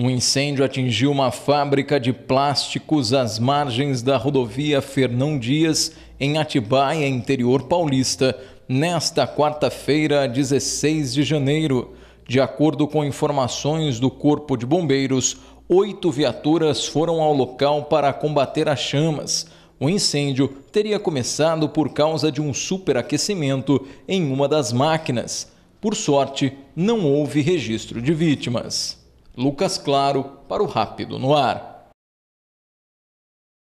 Um incêndio atingiu uma fábrica de plásticos às margens da rodovia Fernão Dias, em Atibaia, interior paulista, nesta quarta-feira, 16 de janeiro. De acordo com informações do Corpo de Bombeiros, oito viaturas foram ao local para combater as chamas. O incêndio teria começado por causa de um superaquecimento em uma das máquinas. Por sorte, não houve registro de vítimas. Lucas Claro para o Rápido no Ar.